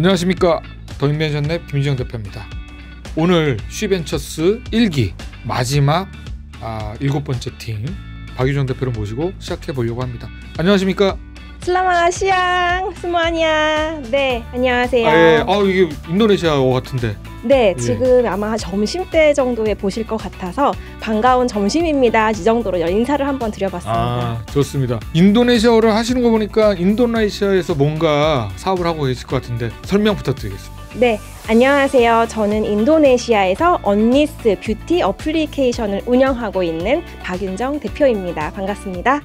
안녕하십니까 더인벤션랩 김지영 대표입니다. 오늘 쉬벤처스 1기 마지막 아, 일곱 번째 팀 박유정 대표를 모시고 시작해 보려고 합니다. 안녕하십니까? 슬라마 시앙 스모아니아 네 안녕하세요. 아, 예. 아 이게 인도네시아어 같은데. 네 예. 지금 아마 점심 때 정도에 보실 것 같아서 반가운 점심입니다. 이 정도로 인사를 한번 드려봤습니다. 아 좋습니다. 인도네시아어를 하시는 거 보니까 인도네시아에서 뭔가 사업을 하고 계실 것 같은데 설명 부탁드리겠습니다. 네, 안녕하세요. 저는 인도네시아에서 언니스 뷰티 어플리케이션을 운영하고 있는 박윤정 대표입니다. 반갑습니다.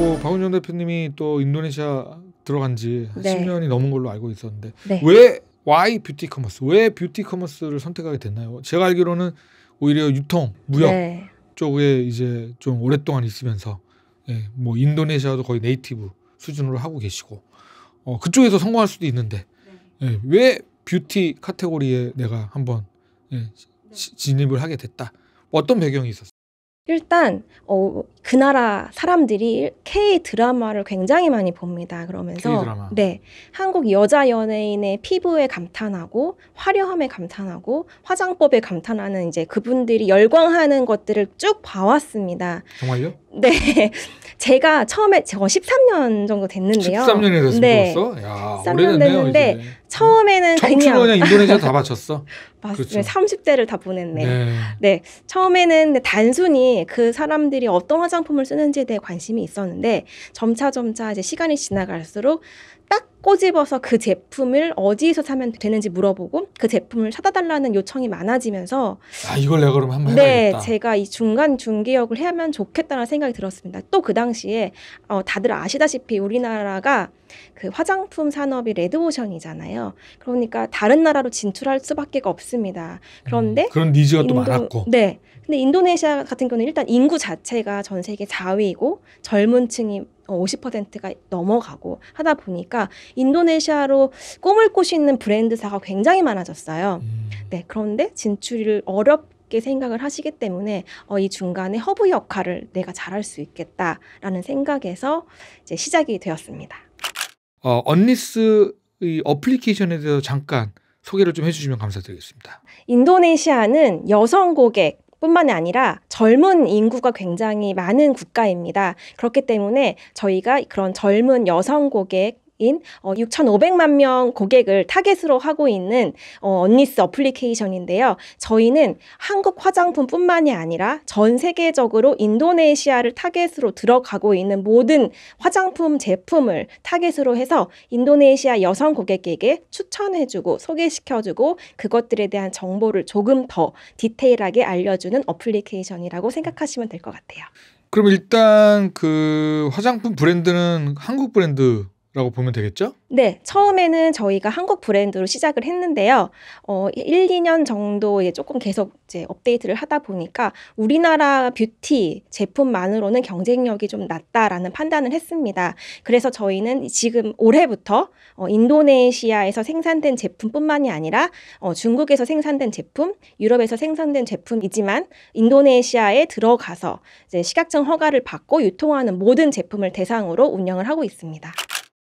뭐 박은정 대표님이 또 인도네시아 들어간 지 네. 10년이 넘은 걸로 알고 있었는데 네. 왜 와이 뷰티 커머스 왜 뷰티 커머스를 선택하게 됐나요? 제가 알기로는 오히려 유통 무역 네. 쪽에 이제 좀 오랫동안 있으면서 예, 뭐 인도네시아도 거의 네이티브 수준으로 하고 계시고 어, 그쪽에서 성공할 수도 있는데 네. 예, 왜 뷰티 카테고리에 내가 한번 예, 시, 네. 진입을 하게 됐다 어떤 배경이 있었어요? 일단 어, 그 나라 사람들이 K 드라마를 굉장히 많이 봅니다. 그러면서 K-드라마. 네 한국 여자 연예인의 피부에 감탄하고 화려함에 감탄하고 화장법에 감탄하는 이제 그분들이 열광하는 것들을 쭉 봐왔습니다. 정말요? 네. 제가 처음에 제가 13년 정도 됐는데요. 13년이 됐어. 네. 야, 13년 됐는데 이제. 처음에는 그냥 그냥 인도네시아 다 바쳤어. 맞습니다. 그렇죠. 30대를 다 보냈네. 네. 네. 처음에는 단순히 그 사람들이 어떤 화장품을 쓰는지에 대해 관심이 있었는데 점차 점차 이제 시간이 지나갈수록 딱 꼬집어서 그 제품을 어디에서 사면 되는지 물어보고 그 제품을 사다 달라는 요청이 많아지면서 아 이걸 내가 그럼 한번 해야겠다 네, 제가 이 중간 중개역을 해야면 좋겠다는 생각이 들었습니다. 또 그 당시에 어, 다들 아시다시피 우리나라가 그 화장품 산업이 레드오션이잖아요. 그러니까 다른 나라로 진출할 수밖에 없습니다. 그런데 음, 그런 니즈가 인도, 또 많았고 네. 근데 인도네시아 같은 경우는 일단 인구 자체가 전 세계 4위이고 젊은 층이 50%가 어, 넘어가고 하다 보니까 인도네시아로 꿈을 꾸시는 브랜드사가 굉장히 많아졌어요. 음. 네, 그런데 진출을 어렵게 생각을 하시기 때문에 어, 이 중간에 허브 역할을 내가 잘할 수 있겠다라는 생각에서 이제 시작이 되었습니다. 어, 언리스 이 어플리케이션에 대해서 잠깐 소개를 좀 해주시면 감사드리겠습니다. 인도네시아는 여성 고객 뿐만 아니라 젊은 인구가 굉장히 많은 국가입니다. 그렇기 때문에 저희가 그런 젊은 여성 고객 인 6,500만 어, 명 고객을 타겟으로 하고 있는 어, 언니스 어플리케이션인데요. 저희는 한국 화장품뿐만이 아니라 전 세계적으로 인도네시아를 타겟으로 들어가고 있는 모든 화장품 제품을 타겟으로 해서 인도네시아 여성 고객에게 추천해주고 소개시켜주고 그것들에 대한 정보를 조금 더 디테일하게 알려주는 어플리케이션이라고 생각하시면 될 것 같아요. 그럼 일단 그 화장품 브랜드는 한국 브랜드 라고 보면 되겠죠? 네, 처음에는 저희가 한국 브랜드로 시작을 했는데요. 어, 1, 2년 정도 이제 조금 계속 이제 업데이트를 하다 보니까 우리나라 뷰티 제품만으로는 경쟁력이 좀 낮다라는 판단을 했습니다. 그래서 저희는 지금 올해부터 어, 인도네시아에서 생산된 제품뿐만이 아니라 어, 중국에서 생산된 제품, 유럽에서 생산된 제품이지만 인도네시아에 들어가서 이제 시각증 허가를 받고 유통하는 모든 제품을 대상으로 운영을 하고 있습니다.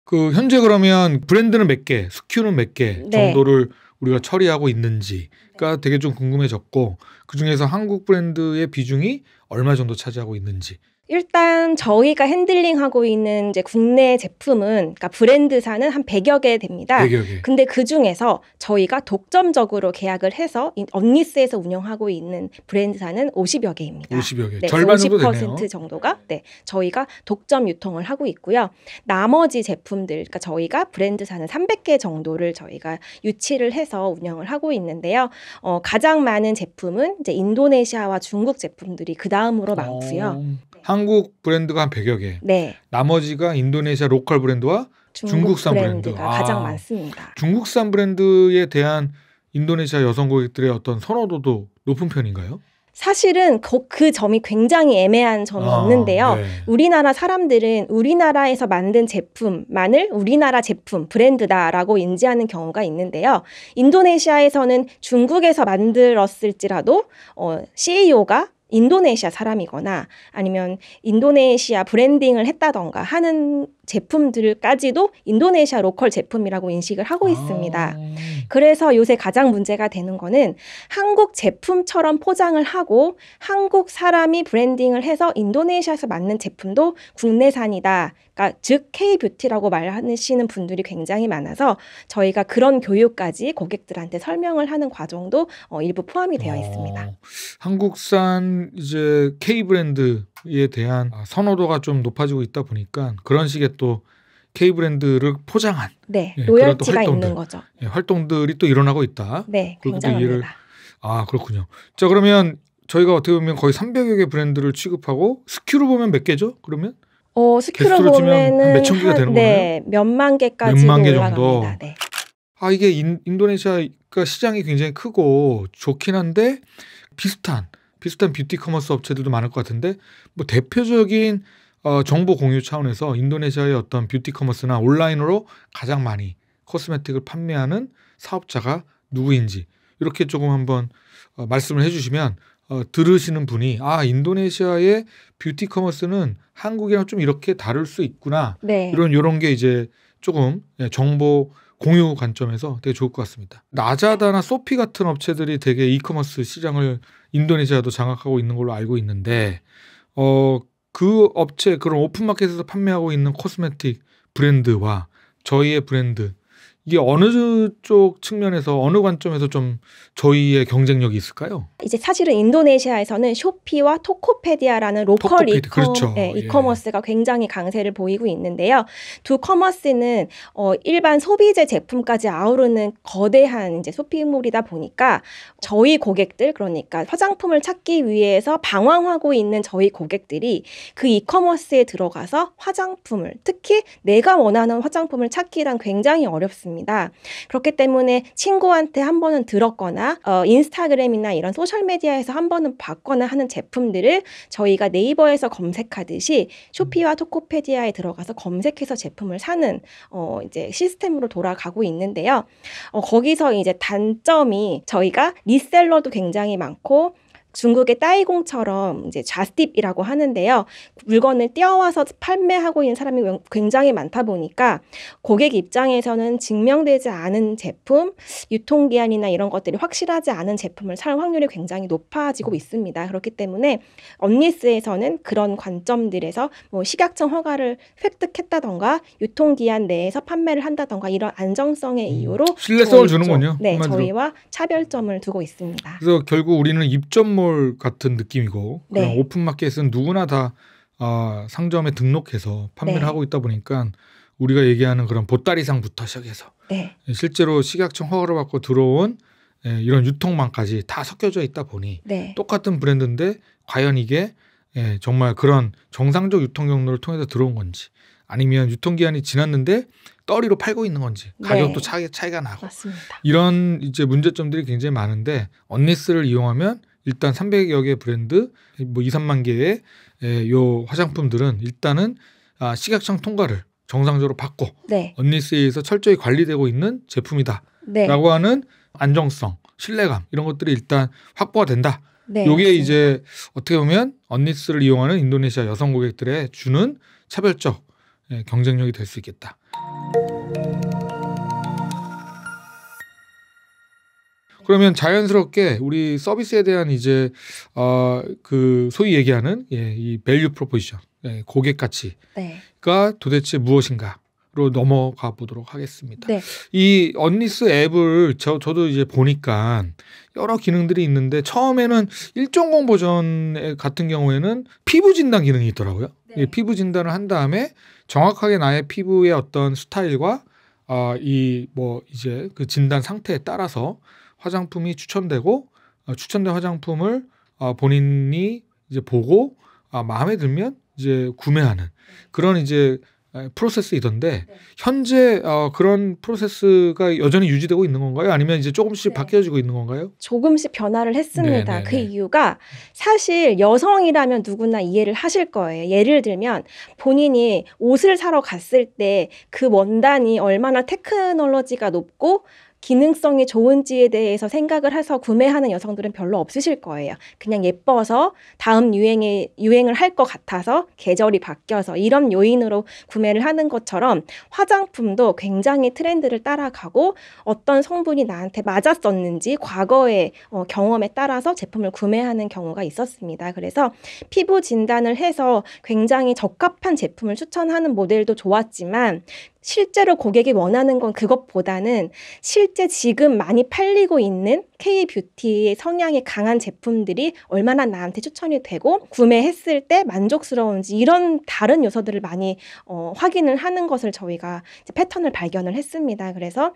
그 현재 그러면 브랜드는 몇 개, 스큐는 몇개 네. 정도를 네. 우리가 처리하고 있는지가 되게 좀 궁금해졌고 그 중에서 한국 브랜드의 비중이 얼마 정도 차지하고 있는지 일단 저희가 핸들링하고 있는 이제 국내 제품은 그러니까 브랜드사는 한 100여 개 됩니다. 100여 개. 근데 그 중에서 저희가 독점적으로 계약을 해서 언니스에서 운영하고 있는 브랜드사는 50여 개입니다. 50여 개. 네, 절반 정도 되네요. 정도가 네, 저희가 독점 유통을 하고 있고요. 나머지 제품들 그러니까 저희가 브랜드사는 300개 정도를 저희가 유치를 해서 운영을 하고 있는데요. 어, 가장 많은 제품은 이제 인도네시아와 중국 제품들이 그 다음으로 많고요. 어... 네. 한국 브랜드가 한 100여 개. 네. 나머지가 인도네시아 로컬 브랜드와 중국 산 브랜드. 가 아, 가장 많습니다. 중국산 브랜드에 대한 인도네시아 여성 고객들의 어떤 선호도도 높은 편인가요? 사실은 그, 그, 점이 굉장히 애매한 점이 아, 있는데요. 네. 우리나라 사람들은 우리나라에서 만든 제품만을 우리나라 제품, 브랜드다라고 인지하는 경우가 있는데요. 인도네시아에서는 중국에서 만들었을지라도 어, CEO가 인도네시아 사람이거나 아니면 인도네시아 브랜딩을 했다던가 하는 제품들까지도 인도네시아 로컬 제품이라고 인식을 하고 있습니다. 아. 그래서 요새 가장 문제가 되는 거는 한국 제품처럼 포장을 하고 한국 사람이 브랜딩을 해서 인도네시아에서 만든 제품도 국내산이다. 그러니까 즉 K 뷰티라고 말하시는 분들이 굉장히 많아서 저희가 그런 교육까지 고객들한테 설명을 하는 과정도 어, 일부 포함이 되어 어. 있습니다. 어, 한국산 이제 K 브랜드에 대한 아, 선호도가 좀 높아지고 있다 보니까 그런 식의 또 K 브랜드를 포장한 네, 예, 로열티가 있는 거죠. 예, 활동들이 또 일어나고 있다. 네, 굉장합니다. 이해를... 아 그렇군요. 자 그러면 저희가 어떻게 보면 거의 300여 개 브랜드를 취급하고 스큐로 보면 몇 개죠? 그러면? 어, 스큐로 보면은 몇천 개가 되는 거예요? 네, 몇만 개까지 몇만 개 정도. 네. 아 이게 인, 인도네시아가 시장이 굉장히 크고 좋긴 한데 비슷한 비슷한 뷰티 커머스 업체들도 많을 것 같은데 뭐 대표적인 어, 정보 공유 차원에서 인도네시아의 어떤 뷰티 커머스나 온라인으로 가장 많이 코스메틱을 판매하는 사업자가 누구인지 이렇게 조금 한번 어, 말씀을 해주시면 어, 들으시는 분이 아 인도네시아의 뷰티 커머스는 한국이랑 좀 이렇게 다를 수 있구나 네. 이런 이런 게 이제 조금 예, 정보 공유 관점에서 되게 좋을 것 같습니다. 나자다나 소피 같은 업체들이 되게 이커머스 시장을 인도네시아도 장악하고 있는 걸로 알고 있는데 어, 그 업체 그런 오픈마켓에서 판매하고 있는 코스메틱 브랜드와 저희의 브랜드 이게 어느 쪽 측면에서 어느 관점에서 좀 저희의 경쟁력이 있을까요? 이제 사실은 인도네시아에서는 쇼피와 토코페디아라는 로컬 토코페디, 이커, 그렇죠. 네, 예. 이커머스가 예. 굉장히 강세를 보이고 있는데요. 두 커머스는 어, 일반 소비재 제품까지 아우르는 거대한 이제 쇼핑몰이다 보니까 저희 고객들 그러니까 화장품을 찾기 위해서 방황하고 있는 저희 고객들이 그 이커머스에 들어가서 화장품을 특히 내가 원하는 화장품을 찾기란 굉장히 어렵습니다. 있습니다. 그렇기 때문에 친구한테 한 번은 들었거나 어, 인스타그램이나 이런 소셜미디어에서 한 번은 봤거나 하는 제품들을 저희가 네이버에서 검색하듯이 쇼피와 음. 토코페디아에 들어가서 검색해서 제품을 사는 어, 이제 시스템으로 돌아가고 있는데요. 어, 거기서 이제 단점이 저희가 리셀러도 굉장히 많고 중국의 따이공처럼 이제 좌스팁이라고 하는데요. 물건을 떼어와서 판매하고 있는 사람이 굉장히 많다 보니까 고객 입장에서는 증명되지 않은 제품, 유통기한이나 이런 것들이 확실하지 않은 제품을 살 확률이 굉장히 높아지고 있습니다. 그렇기 때문에 언니스에서는 그런 관점들에서 뭐 식약청 허가를 획득했다던가 유통기한 내에서 판매를 한다던가 이런 안정성의 음, 이유로 신뢰성을 주는군요. 네, 한마디로. 저희와 차별점을 두고 있습니다. 그래서 결국 우리는 입점 쇼핑몰 같은 느낌이고 네. 그런 오픈마켓은 누구나 다 아, 상점에 등록해서 판매를 네. 하고 있다 보니까 우리가 얘기하는 그런 보따리상부터 시작해서 네. 실제로 식약청 허가를 받고 들어온 예, 이런 유통망까지 다 섞여져 있다 보니 네. 똑같은 브랜드인데 과연 이게 예, 정말 그런 정상적 유통 경로를 통해서 들어온 건지 아니면 유통기한이 지났는데 떨이로 팔고 있는 건지 네. 가격도 네. 차이, 차이가 나고 맞습니다. 이런 이제 문제점들이 굉장히 많은데 언니스를 이용하면 일단 300여 개 브랜드 뭐 2, 3만 개의 에, 예, 요 화장품들은 일단은 아, 식약청 통과를 정상적으로 받고 네. 언니스에서 철저히 관리되고 있는 제품이다라고 네. 하는 안정성, 신뢰감 이런 것들이 일단 확보가 된다. 네. 요게 이제 어떻게 보면 언니스를 이용하는 인도네시아 여성 고객들의 주는 차별적 예, 경쟁력이 될 수 있겠다. 그러면 자연스럽게 우리 서비스에 대한 이제 어, 그 소위 얘기하는 예, 이 밸류 프로포지션 예, 고객 가치가 네. 도대체 무엇인가? 로 넘어가 보도록 하겠습니다. 네. 이언니스 앱을 저, 저도 이제 보니까 여러 기능들이 있는데 처음에는 1.0 버전 같은 경우에는 피부 진단 기능이 있더라고요. 네. 예, 피부 진단을 한 다음에 정확하게 나의 피부의 어떤 스타일과 아, 어, 이 뭐 이제 그 진단 상태에 따라서 화장품이 추천되고 어, 추천된 화장품을 어, 본인이 이제 보고 아, 마음에 들면 이제 구매하는 그런 이제 프로세스이던데 네. 현재 어, 그런 프로세스가 여전히 유지되고 있는 건가요? 아니면 이제 조금씩 네. 바뀌어지고 있는 건가요? 조금씩 변화를 했습니다. 네네네. 네, 그 네. 이유가 사실 여성이라면 누구나 이해를 하실 거예요. 예를 들면 본인이 옷을 사러 갔을 때 그 원단이 얼마나 테크놀로지가 높고 기능성이 좋은지에 대해서 생각을 해서 구매하는 여성들은 별로 없으실 거예요. 그냥 예뻐서 다음 유행에 유행을 할 것 같아서 계절이 바뀌어서 이런 요인으로 구매를 하는 것처럼 화장품도 굉장히 트렌드를 따라가고 어떤 성분이 나한테 맞았었는지 과거의 어, 경험에 따라서 제품을 구매하는 경우가 있었습니다. 그래서 피부 진단을 해서 굉장히 적합한 제품을 추천하는 모델도 좋았지만 실제로 고객이 원하는 건 그것보다는 실제 지금 많이 팔리고 있는 K 뷰티의 성향이 강한 제품들이 얼마나 나한테 추천이 되고 구매했을 때 만족스러운지 이런 다른 요소들을 많이 어, 확인을 하는 것을 저희가 이제 패턴을 발견을 했습니다. 그래서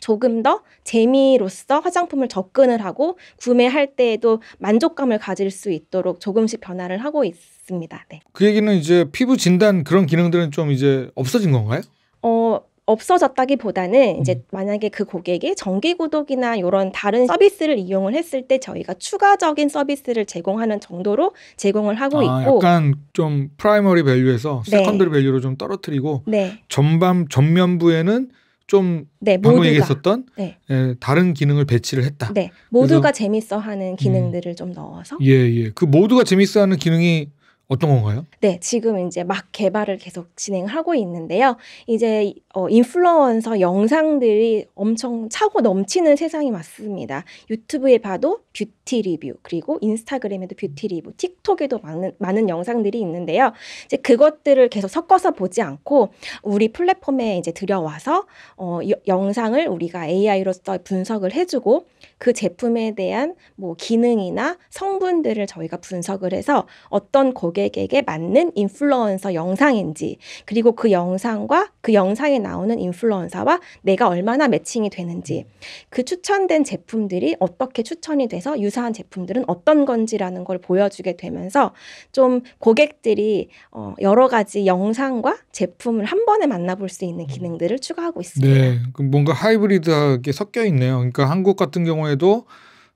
조금 더재미로써 화장품을 접근을 하고 구매할 때에도 만족감을 가질 수 있도록 조금씩 변화를 하고 있습니다. 네. 그 얘기는 이제 피부 진단 그런 기능들은 좀 이제 없어진 건가요? 어, 없어졌다기보다는 음. 이제 만약에 그 고객이 정기 구독이나 이런 다른 서비스를 이용을 했을 때 저희가 추가적인 서비스를 제공하는 정도로 제공을 하고 아, 있고 약간 좀 프라이머리 밸류에서 네. 세컨더리 밸류로 좀 떨어뜨리고 네. 전반 전면부에는 좀 네, 방금 얘기했었던 네. 예, 다른 기능을 배치를 했다. 네, 모두가 재밌어하는 기능들을 음. 좀 넣어서. 예예, 예. 그 모두가 재밌어하는 기능이 어떤 건가요? 네, 지금 이제 막 개발을 계속 진행하고 있는데요. 이제 어, 인플루언서 영상들이 엄청 차고 넘치는 세상이 맞습니다. 유튜브에 봐도 뷰티 리뷰 그리고 인스타그램에도 음. 뷰티 리뷰, 틱톡에도 많은 많은 영상들이 있는데요. 이제 그것들을 계속 섞어서 보지 않고 우리 플랫폼에 이제 들여와서 어, 여, 영상을 우리가 AI로서 분석을 해주고 그 제품에 대한 뭐 기능이나 성분들을 저희가 분석을 해서 어떤 고객에게 맞는 인플루언서 영상인지 그리고 그 영상과 그 영상에 나오는 인플루언서와 내가 얼마나 매칭이 되는지 그 추천된 제품들이 어떻게 추천이 돼서 통해서 유사한 제품들은 어떤 건지라는 걸 보여주게 되면서 좀 고객들이 어, 여러 가지 영상과 제품을 한 번에 만나볼 수 있는 기능들을 추가하고 있습니다. 네, 뭔가 하이브리드하게 섞여 있네요. 그러니까 한국 같은 경우에도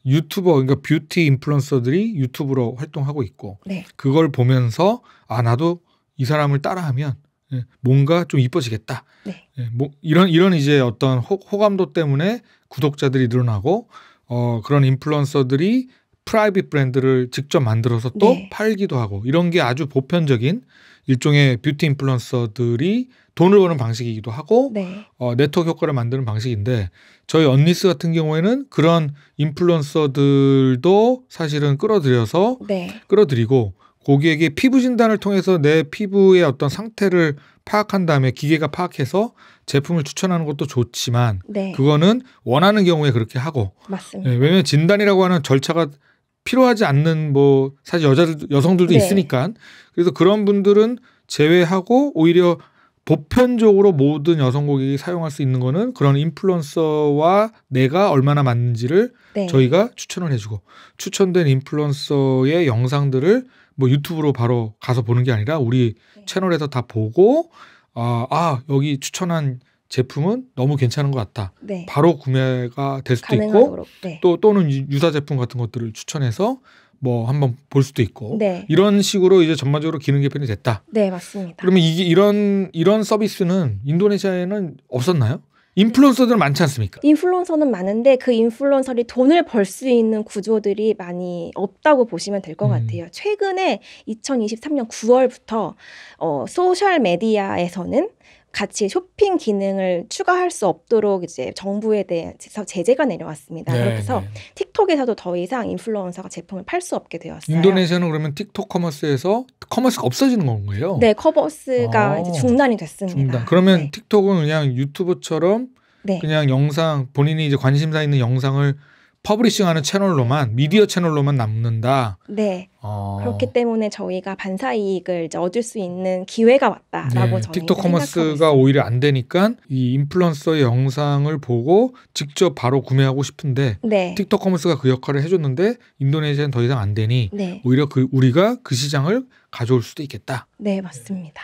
유튜버 그러니까 뷰티 인플루언서들이 유튜브로 활동하고 있고 네. 그걸 보면서 아 나도 이 사람을 따라하면 예, 뭔가 좀 이뻐지겠다. 네. 예, 뭐 이런 이런 이제 어떤 호, 호감도 때문에 구독자들이 늘어나고 어, 그런 인플루언서들이 프라이빗 브랜드를 직접 만들어서 또 네. 팔기도 하고 이런 게 아주 보편적인 일종의 뷰티 인플루언서들이 돈을 버는 방식이기도 하고 네. 어, 네트워크 효과를 만드는 방식인데 저희 언니스 같은 경우에는 그런 인플루언서들도 사실은 끌어들여서 네. 끌어들이고 고객이 피부 진단을 통해서 내 피부의 어떤 상태를 파악한 다음에 기계가 파악해서 제품을 추천하는 것도 좋지만 네. 그거는 원하는 경우에 그렇게 하고 맞습니다. 네, 예, 왜냐하면 진단이라고 하는 절차가 필요하지 않는 뭐 사실 여자들 여성들도 네. 있으니까 그래서 그런 분들은 제외하고 오히려 보편적으로 모든 여성 고객이 사용할 수 있는 거는 그런 인플루언서와 내가 얼마나 맞는지를 네. 저희가 추천을 해주고 추천된 인플루언서의 영상들을 뭐 유튜브로 바로 가서 보는 게 아니라 우리 네. 채널에서 다 보고 아, 아 여기 추천한 제품은 너무 괜찮은 것 같다. 네. 바로 구매가 될 수도 있고 네. 또 또는 유사 제품 같은 것들을 추천해서 뭐 한번 볼 수도 있고 네. 이런 식으로 이제 전반적으로 기능 개편이 됐다. 네 맞습니다. 그러면 이게 이런 이런 서비스는 인도네시아에는 없었나요? 인플루언서들 많지 않습니까? 인플루언서는 많은데 그 인플루언서들이 돈을 벌 수 있는 구조들이 많이 없다고 보시면 될것 음. 같아요. 최근에 2023년 9월부터 어, 소셜 메디아에서는 같이 쇼핑 기능을 추가할 수 없도록 이제 정부에 대해서 제재가 내려왔습니다. 네, 그래서 네. 틱톡에서도 더 이상 인플루언서가 제품을 팔 수 없게 되었어요. 인도네시아는 그러면 틱톡 커머스에서 커머스가 없어지는 건가요 네, 커머스가 아, 이제 중단이 됐습니다. 중단. 그러면 네. 틱톡은 그냥 유튜브처럼 네. 그냥 영상 본인이 이제 관심사 있는 영상을 퍼블리싱하는 채널로만 미디어 채널로만 남는다. 네. 어. 그렇기 때문에 저희가 반사 이익을 얻을 수 있는 기회가 왔다라고 네. 저는 틱톡 커머스가 오히려 안 되니까 이 인플루언서의 영상을 보고 직접 바로 구매하고 싶은데 네. 틱톡 커머스가 그 역할을 해줬는데 인도네시아는 더 이상 안 되니 네. 오히려 그 우리가 그 시장을 가져올 수도 있겠다. 네 맞습니다.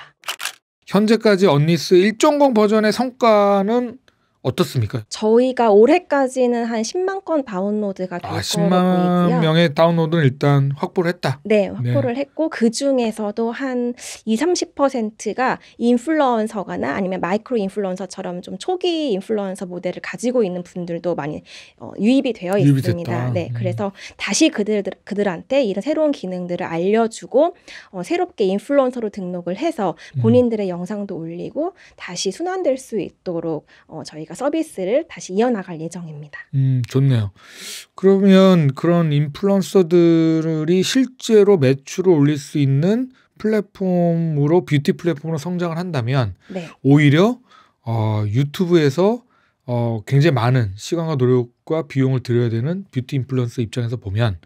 현재까지 언니스 1.0 버전의 성과는 어떻습니까? 저희가 올해까지는 한 10만 건 다운로드가 될 아, 10만 거로 보이고요. 명의 다운로드는 일단 확보를 했다. 네, 네. 확보를 네. 했고 그 중에서도 한 2, 30%가 인플루언서거나 아니면 마이크로 인플루언서처럼 좀 초기 인플루언서 모델을 가지고 있는 분들도 많이 어, 유입이 되어 유입이 있습니다. 됐다. 네, 음. 그래서 다시 그들 그들한테 이런 새로운 기능들을 알려주고 어, 새롭게 인플루언서로 등록을 해서 음. 본인들의 음. 영상도 올리고 다시 순환될 수 있도록 어, 저희가 서비스를 다시 이어나갈 예정입니다. 음, 좋네요. 그러면 그런 인플루언서들이 실제로 매출을 올릴 수 있는 플랫폼으로 뷰티 플랫폼으로 성장을 한다면 네. 오히려 어, 유튜브에서 어, 굉장히 많은 시간과 노력과 비용을 들여야 되는 뷰티 인플루언서 입장에서 보면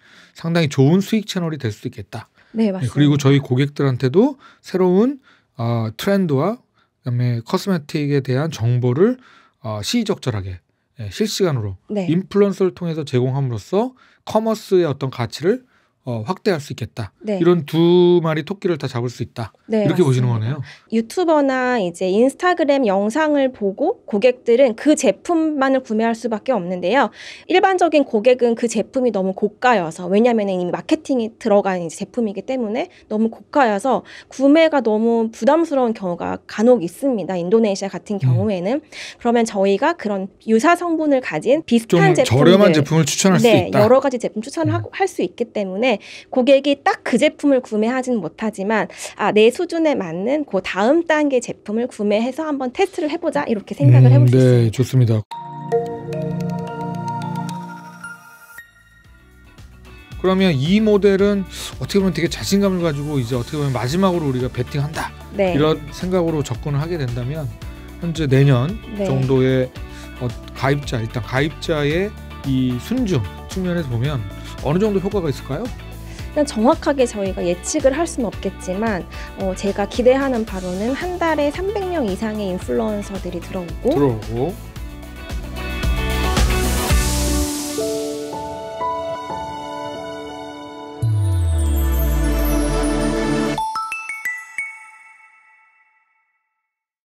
상당히 좋은 수익 채널이 될 수 있겠다. 네, 맞습니다. 네, 그리고 저희 고객들한테도 새로운 어, 트렌드와 그다음에 커스메틱에 대한 정보를 어, 시의적절하게 예, 실시간으로 네. 인플루언서를 통해서 제공함으로써 커머스의 어떤 가치를 어, 확대할 수 있겠다. 네. 이런 두 마리 토끼를 다 잡을 수 있다. 네, 이렇게 맞습니다. 보시는 거네요. 유튜버나 이제 인스타그램 영상을 보고 고객들은 그 제품만을 구매할 수밖에 없는데요. 일반적인 고객은 그 제품이 너무 고가여서 왜냐하면 이미 마케팅이 들어간 제품이기 때문에 너무 고가여서 구매가 너무 부담스러운 경우가 간혹 있습니다. 인도네시아 같은 음. 경우에는 음. 그러면 저희가 그런 유사 성분을 가진 비슷한 제품을 저렴한 제품을 추천할 네, 수 있다. 여러 가지 제품 추천할 음. 수 있기 때문에 때문에 고객이 딱 그 제품을 구매하진 못하지만 아, 내 수준에 맞는 그 다음 단계 제품을 구매해서 한번 테스트를 해보자 이렇게 생각을 음, 해볼 수 네, 있습니다. 좋습니다. 그러면 이 모델은 어떻게 보면 되게 자신감을 가지고 이제 어떻게 보면 마지막으로 우리가 베팅한다 네. 이런 생각으로 접근을 하게 된다면 현재 내년 네. 정도의 어, 가입자 일단 가입자의 이 순증 측면에서 보면 어느 정도 효과가 있을까요? 일단 정확하게 저희가 예측을 할 수는 없겠지만 어, 제가 기대하는 바로는 한 달에 300명 이상의 인플루언서들이 들어오고, 들어오고.